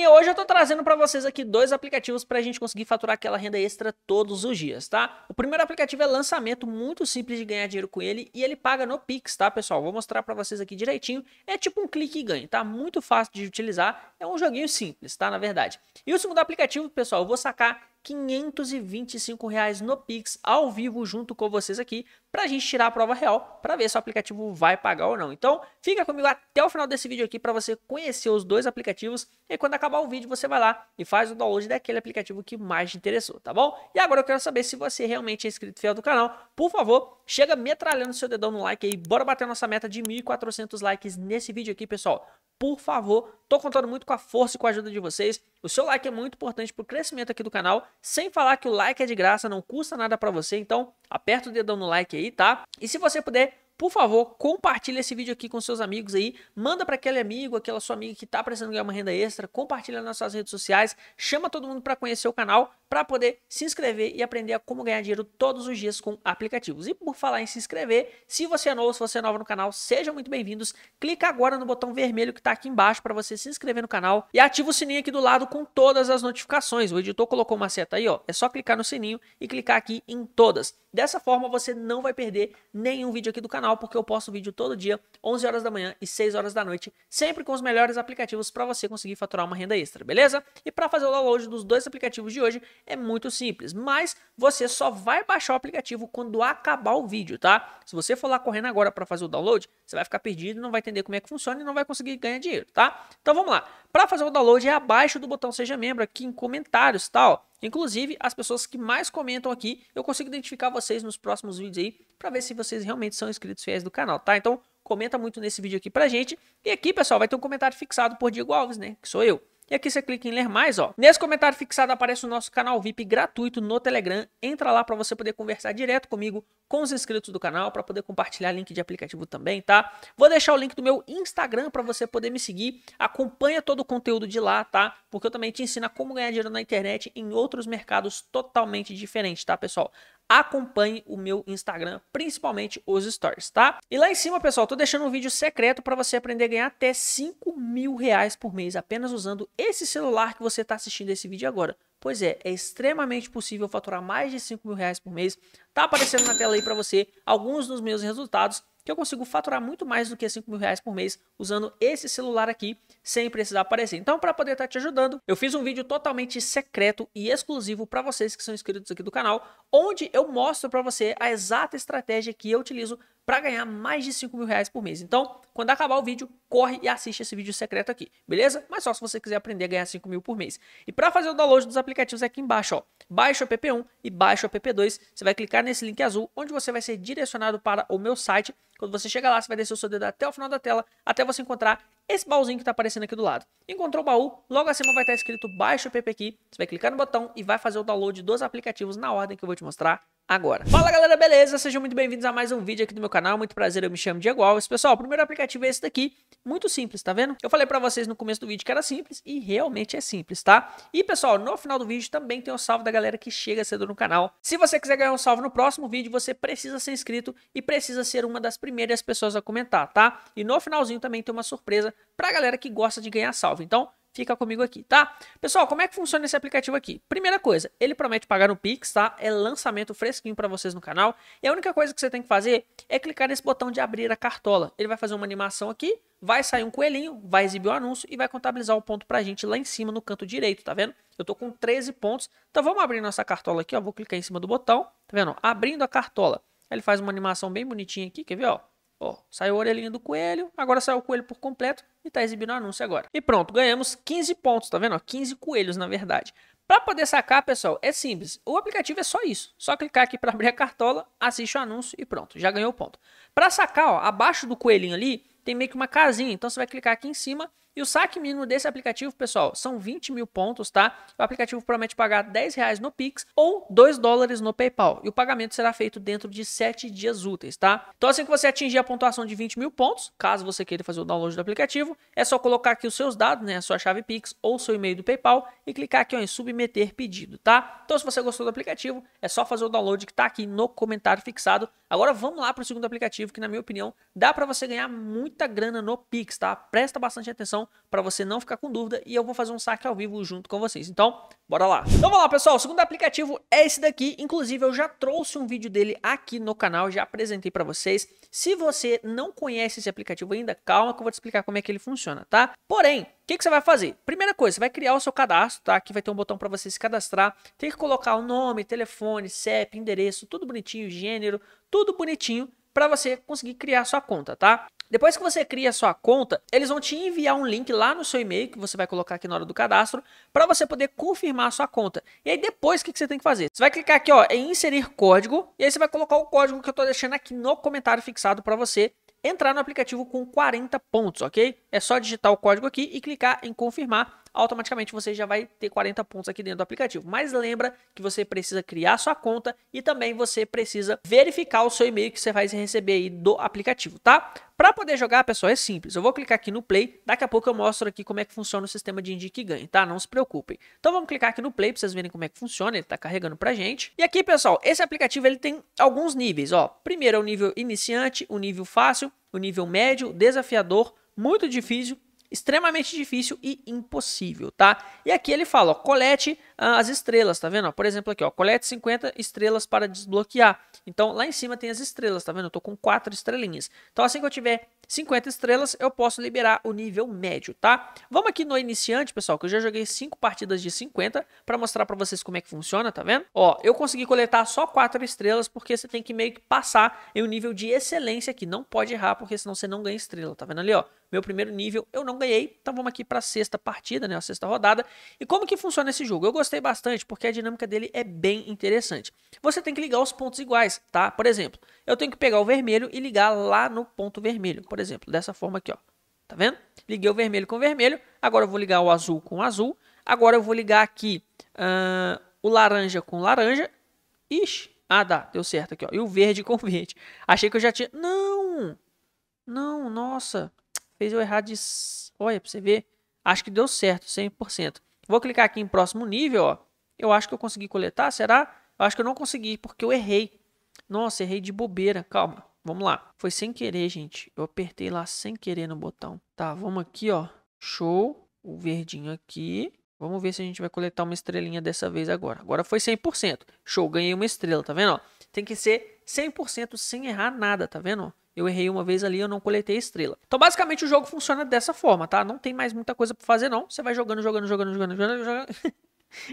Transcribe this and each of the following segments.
E hoje eu tô trazendo para vocês aqui dois aplicativos para a gente conseguir faturar aquela renda extra todos os dias, tá? O primeiro aplicativo é lançamento, muito simples de ganhar dinheiro com ele e ele paga no Pix, tá, pessoal? Vou mostrar para vocês aqui direitinho. É tipo um clique e ganho, tá? Muito fácil de utilizar, é um joguinho simples, tá, na verdade. E o segundo aplicativo, pessoal, eu vou sacar 525 reais no Pix ao vivo junto com vocês aqui para a gente tirar a prova real para ver se o aplicativo vai pagar ou não. Então, fica comigo até o final desse vídeo aqui para você conhecer os dois aplicativos e quando acabar o vídeo você vai lá e faz o download daquele aplicativo que mais te interessou, tá bom? E agora eu quero saber se você realmente é inscrito fiel do canal. Por favor, chega metralhando seu dedão no like aí, bora bater nossa meta de 1.400 likes nesse vídeo aqui, pessoal por favor. Tô contando muito com a força e com a ajuda de vocês. O seu like é muito importante pro crescimento aqui do canal, sem falar que o like é de graça, não custa nada para você. Então, aperta o dedão no like aí aí, tá? E se você puder, por favor, compartilha esse vídeo aqui com seus amigos aí, manda para aquele amigo, aquela sua amiga que está precisando ganhar uma renda extra, compartilha nas suas redes sociais, chama todo mundo para conhecer o canal para poder se inscrever e aprender a como ganhar dinheiro todos os dias com aplicativos. E por falar em se inscrever, se você é novo, se você é novo no canal, sejam muito bem-vindos. Clica agora no botão vermelho que está aqui embaixo para você se inscrever no canal e ativa o sininho aqui do lado com todas as notificações. O editor colocou uma seta aí, ó. É só clicar no sininho e clicar aqui em todas. Dessa forma você não vai perder nenhum vídeo aqui do canal, porque eu posto vídeo todo dia, 11 horas da manhã e 6 horas da noite, sempre com os melhores aplicativos para você conseguir faturar uma renda extra, beleza? E para fazer o download dos dois aplicativos de hoje, é muito simples, mas você só vai baixar o aplicativo quando acabar o vídeo, tá? Se você for lá correndo agora para fazer o download, você vai ficar perdido, não vai entender como é que funciona e não vai conseguir ganhar dinheiro, tá? Então vamos lá. Para fazer o download é abaixo do botão seja membro aqui em comentários, tal. Tá? Inclusive, as pessoas que mais comentam aqui, eu consigo identificar vocês nos próximos vídeos aí para ver se vocês realmente são inscritos fiéis do canal, tá? Então, comenta muito nesse vídeo aqui pra gente. E aqui, pessoal, vai ter um comentário fixado por Diego Alves, né? Que sou eu. E aqui você clica em ler mais, ó. Nesse comentário fixado aparece o nosso canal VIP gratuito no Telegram. Entra lá para você poder conversar direto comigo, com os inscritos do canal, para poder compartilhar link de aplicativo também, tá? Vou deixar o link do meu Instagram para você poder me seguir. Acompanha todo o conteúdo de lá, tá? Porque eu também te ensino como ganhar dinheiro na internet em outros mercados totalmente diferentes, tá, pessoal? acompanhe o meu Instagram, principalmente os stories, tá? E lá em cima, pessoal, tô deixando um vídeo secreto para você aprender a ganhar até 5 mil reais por mês apenas usando esse celular que você está assistindo esse vídeo agora. Pois é, é extremamente possível faturar mais de 5 mil reais por mês. Tá aparecendo na tela aí para você alguns dos meus resultados que eu consigo faturar muito mais do que 5 mil reais por mês usando esse celular aqui sem precisar aparecer. Então, para poder estar tá te ajudando, eu fiz um vídeo totalmente secreto e exclusivo para vocês que são inscritos aqui do canal, onde eu mostro para você a exata estratégia que eu utilizo para ganhar mais de 5 mil reais por mês. Então, quando acabar o vídeo, corre e assiste esse vídeo secreto aqui, beleza? Mas só se você quiser aprender a ganhar 5 mil por mês. E para fazer o download dos aplicativos é aqui embaixo, ó, baixa o app1 e baixa o app2, você vai clicar nesse link azul, onde você vai ser direcionado para o meu site. Quando você chegar lá, você vai descer o seu dedo até o final da tela, até você encontrar esse baúzinho que está aparecendo aqui do lado. Encontrou o baú, logo acima vai estar escrito baixa o app aqui, você vai clicar no botão e vai fazer o download dos aplicativos na ordem que eu vou te mostrar agora. Fala galera, beleza? Sejam muito bem-vindos a mais um vídeo aqui do meu canal. Muito prazer, eu me chamo Diego Alves. Pessoal, o primeiro aplicativo é esse daqui, muito simples, tá vendo? Eu falei para vocês no começo do vídeo que era simples e realmente é simples, tá? E pessoal, no final do vídeo também tem o um salve da galera que chega cedo no canal. Se você quiser ganhar um salve no próximo vídeo, você precisa ser inscrito e precisa ser uma das primeiras pessoas a comentar, tá? E no finalzinho também tem uma surpresa pra galera que gosta de ganhar salve. Então, fica comigo aqui, tá? Pessoal, como é que funciona esse aplicativo aqui? Primeira coisa, ele promete pagar no Pix, tá? É lançamento fresquinho para vocês no canal. E a única coisa que você tem que fazer é clicar nesse botão de abrir a cartola. Ele vai fazer uma animação aqui, vai sair um coelhinho, vai exibir o anúncio e vai contabilizar o ponto pra gente lá em cima no canto direito, tá vendo? Eu tô com 13 pontos. Então vamos abrir nossa cartola aqui, ó. Vou clicar em cima do botão, tá vendo? Abrindo a cartola. Ele faz uma animação bem bonitinha aqui, quer ver, ó? Ó, saiu a orelhinha do coelho, agora saiu o coelho por completo e tá exibindo o anúncio agora. E pronto, ganhamos 15 pontos, tá vendo? Ó, 15 coelhos, na verdade. Para poder sacar, pessoal, é simples. O aplicativo é só isso. Só clicar aqui para abrir a cartola, assiste o anúncio e pronto, já ganhou o ponto. Para sacar, ó, abaixo do coelhinho ali, tem meio que uma casinha. Então você vai clicar aqui em cima e o saque mínimo desse aplicativo, pessoal, são 20 mil pontos, tá? O aplicativo promete pagar 10 reais no Pix ou 2 dólares no PayPal. E o pagamento será feito dentro de 7 dias úteis, tá? Então, assim que você atingir a pontuação de 20 mil pontos, caso você queira fazer o download do aplicativo, é só colocar aqui os seus dados, né? A sua chave Pix ou seu e-mail do PayPal e clicar aqui ó, em submeter pedido, tá? Então, se você gostou do aplicativo, é só fazer o download que tá aqui no comentário fixado. Agora vamos lá para o segundo aplicativo, que na minha opinião dá para você ganhar muita grana no Pix, tá? Presta bastante atenção descrição para você não ficar com dúvida e eu vou fazer um saque ao vivo junto com vocês. Então, bora lá. Então, vamos lá, pessoal. O segundo aplicativo é esse daqui. Inclusive, eu já trouxe um vídeo dele aqui no canal, já apresentei para vocês. Se você não conhece esse aplicativo ainda, calma que eu vou te explicar como é que ele funciona, tá? Porém, o que, que você vai fazer? Primeira coisa, você vai criar o seu cadastro, tá? Aqui vai ter um botão para você se cadastrar. Tem que colocar o nome, telefone, CEP, endereço, tudo bonitinho, gênero, tudo bonitinho para você conseguir criar sua conta, tá? Depois que você cria a sua conta, eles vão te enviar um link lá no seu e-mail que você vai colocar aqui na hora do cadastro para você poder confirmar a sua conta. E aí depois o que, que você tem que fazer? Você vai clicar aqui ó, em inserir código e aí você vai colocar o código que eu estou deixando aqui no comentário fixado para você entrar no aplicativo com 40 pontos, ok? é só digitar o código aqui e clicar em confirmar. Automaticamente você já vai ter 40 pontos aqui dentro do aplicativo. Mas lembra que você precisa criar sua conta e também você precisa verificar o seu e-mail que você vai receber aí do aplicativo, tá? Para poder jogar, pessoal, é simples. Eu vou clicar aqui no play, daqui a pouco eu mostro aqui como é que funciona o sistema de indique e ganhe, tá? Não se preocupem. Então vamos clicar aqui no play para vocês verem como é que funciona, ele tá carregando pra gente. E aqui, pessoal, esse aplicativo ele tem alguns níveis, ó. Primeiro é o nível iniciante, o nível fácil, o nível médio, desafiador, muito difícil, extremamente difícil e impossível, tá? E aqui ele fala, ó, colete ah, as estrelas, tá vendo? por exemplo aqui, ó, colete 50 estrelas para desbloquear. Então, lá em cima tem as estrelas, tá vendo? Eu tô com 4 estrelinhas. Então, assim que eu tiver 50 estrelas, eu posso liberar o nível médio, tá? Vamos aqui no iniciante, pessoal, que eu já joguei 5 partidas de 50 para mostrar para vocês como é que funciona, tá vendo? Ó, eu consegui coletar só 4 estrelas porque você tem que meio que passar em um nível de excelência aqui. Não pode errar, porque senão você não ganha estrela, tá vendo ali, ó? meu primeiro nível. Eu não ganhei, então vamos aqui para a sexta partida, né, a sexta rodada. E como que funciona esse jogo? Eu gostei bastante porque a dinâmica dele é bem interessante. Você tem que ligar os pontos iguais, tá? Por exemplo, eu tenho que pegar o vermelho e ligar lá no ponto vermelho, por exemplo, dessa forma aqui, ó. Tá vendo? Liguei o vermelho com o vermelho, agora eu vou ligar o azul com o azul, agora eu vou ligar aqui uh, o laranja com laranja. Ixi, ah, dá, deu certo aqui, ó. E o verde com verde. Achei que eu já tinha... Não! Não, nossa fez eu errar de... Olha, pra você ver. Acho que deu certo, 100%. Vou clicar aqui em próximo nível, ó. Eu acho que eu consegui coletar, será? Eu acho que eu não consegui, porque eu errei. Nossa, errei de bobeira. Calma, vamos lá. Foi sem querer, gente. Eu apertei lá sem querer no botão. Tá, vamos aqui, ó. Show. O verdinho aqui. Vamos ver se a gente vai coletar uma estrelinha dessa vez agora. Agora foi 100%. Show, ganhei uma estrela, tá vendo? Ó, tem que ser 100% sem errar nada, tá vendo? eu errei uma vez ali, eu não coletei a estrela. Então, basicamente, o jogo funciona dessa forma, tá? Não tem mais muita coisa para fazer, não. Você vai jogando, jogando, jogando, jogando, jogando, jogando.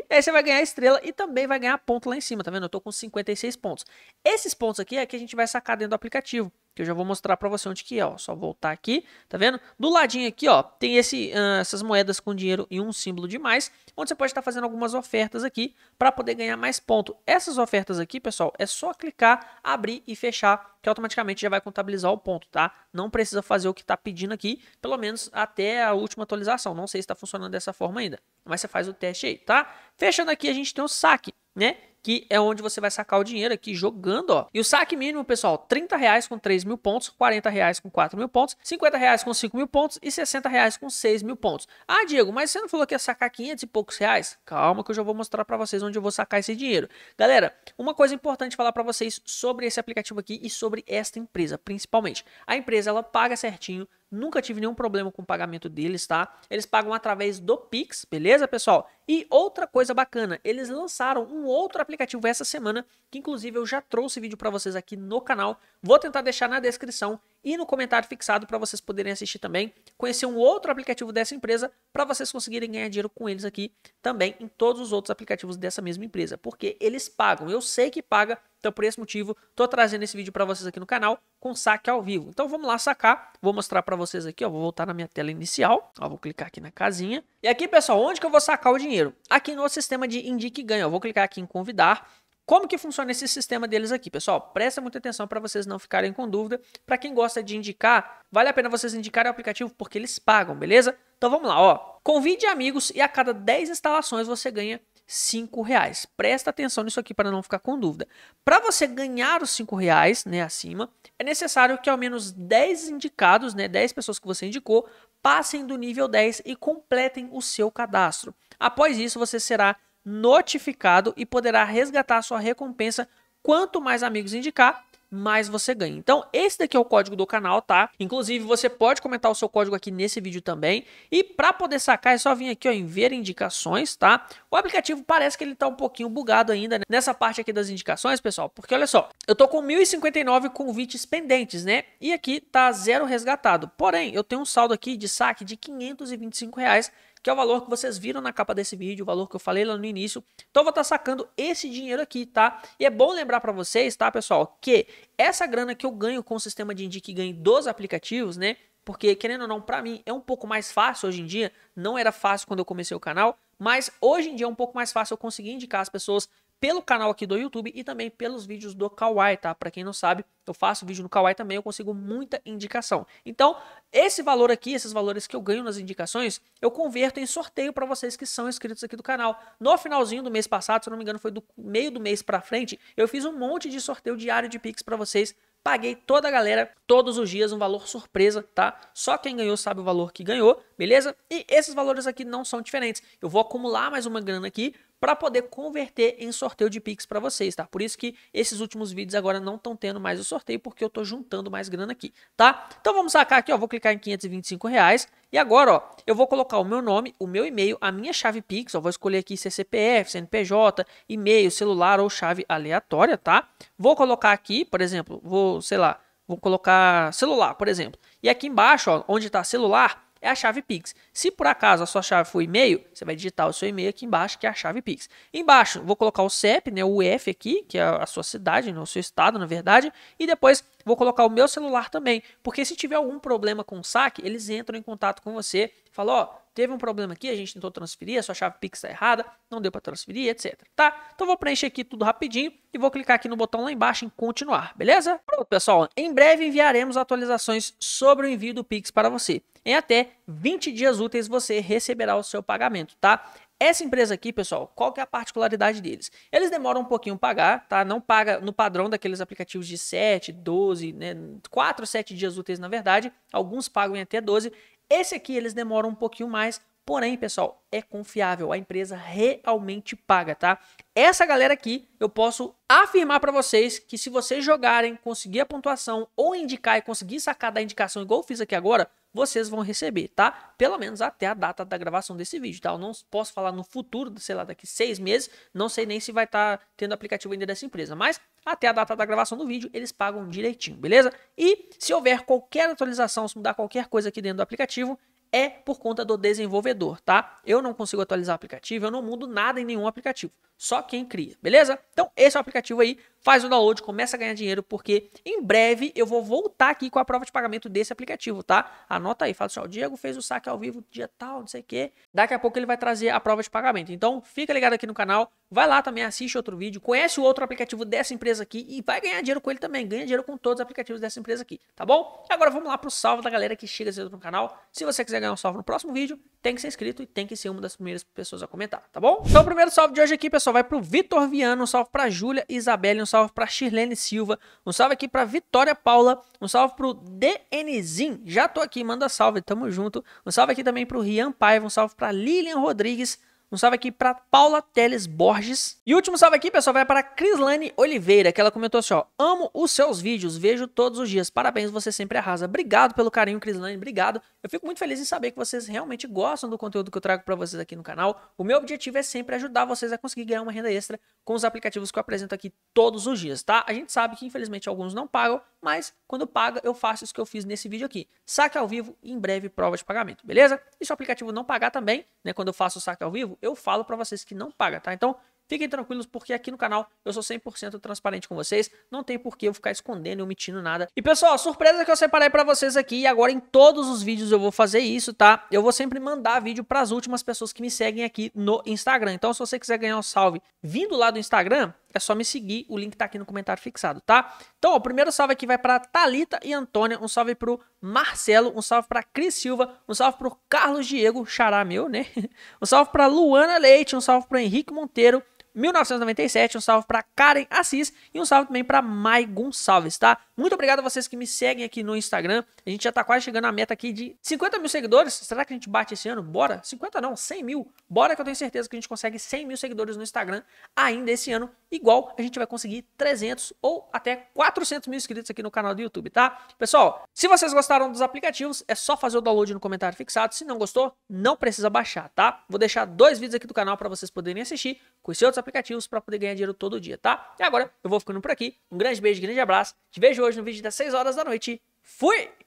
E aí você vai ganhar estrela e também vai ganhar ponto lá em cima, tá vendo? Eu tô com 56 pontos. Esses pontos aqui é que a gente vai sacar dentro do aplicativo que eu já vou mostrar para você onde que é, ó. Só voltar aqui, tá vendo? Do ladinho aqui, ó, tem esse, uh, essas moedas com dinheiro e um símbolo de mais, onde você pode estar tá fazendo algumas ofertas aqui para poder ganhar mais ponto. Essas ofertas aqui, pessoal, é só clicar, abrir e fechar, que automaticamente já vai contabilizar o ponto, tá? Não precisa fazer o que está pedindo aqui, pelo menos até a última atualização. Não sei se está funcionando dessa forma ainda, mas você faz o teste aí, tá? Fechando aqui, a gente tem o saque, né? que é onde você vai sacar o dinheiro aqui jogando, ó. E o saque mínimo, pessoal, 30 reais com 3 mil pontos, 40 reais com 4 mil pontos, 50 reais com 5 mil pontos e 60 reais com 6 mil pontos. Ah, Diego, mas você não falou que ia sacar 500 e poucos reais? Calma que eu já vou mostrar para vocês onde eu vou sacar esse dinheiro. Galera, uma coisa importante falar para vocês sobre esse aplicativo aqui e sobre esta empresa, principalmente. A empresa, ela paga certinho, Nunca tive nenhum problema com o pagamento deles, tá? Eles pagam através do Pix, beleza, pessoal? E outra coisa bacana, eles lançaram um outro aplicativo essa semana, que inclusive eu já trouxe vídeo para vocês aqui no canal. Vou tentar deixar na descrição e no comentário fixado para vocês poderem assistir também. Conhecer um outro aplicativo dessa empresa para vocês conseguirem ganhar dinheiro com eles aqui também em todos os outros aplicativos dessa mesma empresa, porque eles pagam. Eu sei que paga, então por esse motivo tô trazendo esse vídeo para vocês aqui no canal com saque ao vivo. Então vamos lá sacar. Vou mostrar para vocês aqui, ó, vou voltar na minha tela inicial. Ó, vou clicar aqui na casinha. E aqui, pessoal, onde que eu vou sacar o dinheiro? dinheiro. Aqui no sistema de indique e eu vou clicar aqui em convidar. Como que funciona esse sistema deles aqui, pessoal? Presta muita atenção para vocês não ficarem com dúvida. Para quem gosta de indicar, vale a pena vocês indicarem o aplicativo porque eles pagam, beleza? Então vamos lá, ó. Convide amigos e a cada 10 instalações você ganha 5 reais. Presta atenção nisso aqui para não ficar com dúvida. Para você ganhar os 5 reais, né, acima, é necessário que ao menos 10 indicados, né, 10 pessoas que você indicou, passem do nível 10 e completem o seu cadastro. Após isso, você será notificado e poderá resgatar sua recompensa. Quanto mais amigos indicar, mais você ganha. Então, esse daqui é o código do canal, tá? Inclusive, você pode comentar o seu código aqui nesse vídeo também. E para poder sacar, é só vir aqui ó, em ver indicações, tá? O aplicativo parece que ele tá um pouquinho bugado ainda né? nessa parte aqui das indicações, pessoal. Porque olha só, eu tô com 1.059 convites pendentes, né? E aqui tá zero resgatado. Porém, eu tenho um saldo aqui de saque de 525 reais que é o valor que vocês viram na capa desse vídeo, o valor que eu falei lá no início. Então eu vou estar tá sacando esse dinheiro aqui, tá? E é bom lembrar para vocês, tá, pessoal, que essa grana que eu ganho com o sistema de indique ganho dos aplicativos, né? Porque querendo ou não, para mim é um pouco mais fácil hoje em dia, não era fácil quando eu comecei o canal, mas hoje em dia é um pouco mais fácil eu conseguir indicar as pessoas pelo canal aqui do YouTube e também pelos vídeos do Kawai, tá? Para quem não sabe, eu faço vídeo no Kawai também, eu consigo muita indicação. Então, esse valor aqui, esses valores que eu ganho nas indicações, eu converto em sorteio para vocês que são inscritos aqui do canal. No finalzinho do mês passado, se eu não me engano, foi do meio do mês para frente, eu fiz um monte de sorteio diário de Pix para vocês paguei toda a galera todos os dias um valor surpresa, tá? Só quem ganhou sabe o valor que ganhou, beleza? E esses valores aqui não são diferentes. Eu vou acumular mais uma grana aqui para poder converter em sorteio de Pix para vocês, tá? Por isso que esses últimos vídeos agora não estão tendo mais o sorteio, porque eu estou juntando mais grana aqui, tá? Então vamos sacar aqui, ó, vou clicar em 525 reais, e agora, ó, eu vou colocar o meu nome, o meu e-mail, a minha chave Pix, ó, vou escolher aqui CCPF, CNPJ, e-mail, celular ou chave aleatória, tá? Vou colocar aqui, por exemplo, vou, sei lá, vou colocar celular, por exemplo. E aqui embaixo, ó, onde está celular, é a chave Pix. Se por acaso a sua chave for e-mail, você vai digitar o seu e-mail aqui embaixo, que é a chave Pix. Embaixo, vou colocar o CEP, né, o UF aqui, que é a sua cidade, né, o seu estado, na verdade, e depois vou colocar o meu celular também. Porque se tiver algum problema com o saque, eles entram em contato com você, falam, ó, oh, teve um problema aqui, a gente tentou transferir, a sua chave Pix está errada, não deu para transferir, etc. Tá? Então vou preencher aqui tudo rapidinho e vou clicar aqui no botão lá embaixo em continuar, beleza? Pronto, pessoal, em breve enviaremos atualizações sobre o envio do Pix para você. Em até 20 dias úteis você receberá o seu pagamento, tá? Essa empresa aqui, pessoal, qual que é a particularidade deles? Eles demoram um pouquinho a pagar, tá? Não paga no padrão daqueles aplicativos de 7, 12, né? 4, 7 dias úteis, na verdade. Alguns pagam em até 12. Esse aqui eles demoram um pouquinho mais, porém, pessoal, é confiável. A empresa realmente paga, tá? Essa galera aqui, eu posso afirmar para vocês que se vocês jogarem, conseguir a pontuação ou indicar e conseguir sacar da indicação igual eu fiz aqui agora, vocês vão receber, tá? Pelo menos até a data da gravação desse vídeo, tá? Eu não posso falar no futuro, sei lá, daqui seis meses, não sei nem se vai estar tá tendo aplicativo ainda dessa empresa, mas até a data da gravação do vídeo, eles pagam direitinho, beleza? E se houver qualquer atualização, se mudar qualquer coisa aqui dentro do aplicativo, é por conta do desenvolvedor, tá? Eu não consigo atualizar o aplicativo, eu não mudo nada em nenhum aplicativo, só quem cria, beleza? Então, esse é o aplicativo aí faz o download, começa a ganhar dinheiro, porque em breve eu vou voltar aqui com a prova de pagamento desse aplicativo, tá? Anota aí, fala assim, ó, o Diego fez o saque ao vivo dia tal, não sei o quê. Daqui a pouco ele vai trazer a prova de pagamento. Então, fica ligado aqui no canal, vai lá também, assiste outro vídeo, conhece o outro aplicativo dessa empresa aqui e vai ganhar dinheiro com ele também. Ganha dinheiro com todos os aplicativos dessa empresa aqui, tá bom? Agora vamos lá pro salve da galera que chega cedo no canal. Se você quiser ganhar um salve no próximo vídeo, tem que ser inscrito e tem que ser uma das primeiras pessoas a comentar, tá bom? Então, o primeiro salve de hoje aqui, pessoal, vai pro Vitor Viano, um salve pra Júlia, Isabelle, um salve salve para Shirlene Silva, um salve aqui para Vitória Paula, um salve para o DNzin, já tô aqui, manda salve, tamo junto. Um salve aqui também para o Rian Paiva, um salve para Lilian Rodrigues, um salve aqui para Paula Teles Borges. E último salve aqui, pessoal, vai para Crislane Oliveira, que ela comentou assim, ó: "Amo os seus vídeos, vejo todos os dias. Parabéns, você sempre arrasa. Obrigado pelo carinho, Crislane. Obrigado. Eu fico muito feliz em saber que vocês realmente gostam do conteúdo que eu trago para vocês aqui no canal. O meu objetivo é sempre ajudar vocês a conseguir ganhar uma renda extra com os aplicativos que eu apresento aqui todos os dias, tá? A gente sabe que infelizmente alguns não pagam, mas quando paga, eu faço isso que eu fiz nesse vídeo aqui. Saque ao vivo e em breve prova de pagamento, beleza? E se o aplicativo não pagar também, né, quando eu faço o saque ao vivo, eu falo para vocês que não paga, tá? Então, Fiquem tranquilos porque aqui no canal eu sou 100% transparente com vocês, não tem por que eu ficar escondendo e omitindo nada. E pessoal, surpresa que eu separei para vocês aqui e agora em todos os vídeos eu vou fazer isso, tá? Eu vou sempre mandar vídeo para as últimas pessoas que me seguem aqui no Instagram. Então se você quiser ganhar um salve vindo lá do Instagram, é só me seguir, o link tá aqui no comentário fixado, tá? Então, o primeiro salve aqui vai para Talita e Antônia, um salve pro Marcelo, um salve para Cris Silva, um salve pro Carlos Diego, xará meu, né? Um salve para Luana Leite, um salve pro Henrique Monteiro, 1997. Um salve para Karen Assis e um salve também para Mai Gonçalves, tá? Muito obrigado a vocês que me seguem aqui no Instagram. A gente já tá quase chegando à meta aqui de 50 mil seguidores. Será que a gente bate esse ano? Bora? 50 não, 100 mil. Bora que eu tenho certeza que a gente consegue 100 mil seguidores no Instagram ainda esse ano. Igual a gente vai conseguir 300 ou até 400 mil inscritos aqui no canal do YouTube, tá? Pessoal, se vocês gostaram dos aplicativos, é só fazer o download no comentário fixado. Se não gostou, não precisa baixar, tá? Vou deixar dois vídeos aqui do canal para vocês poderem assistir conhecer outros aplicativos para poder ganhar dinheiro todo dia, tá? E agora eu vou ficando por aqui. Um grande beijo, grande abraço. Te vejo hoje no vídeo das 6 horas da noite. Fui!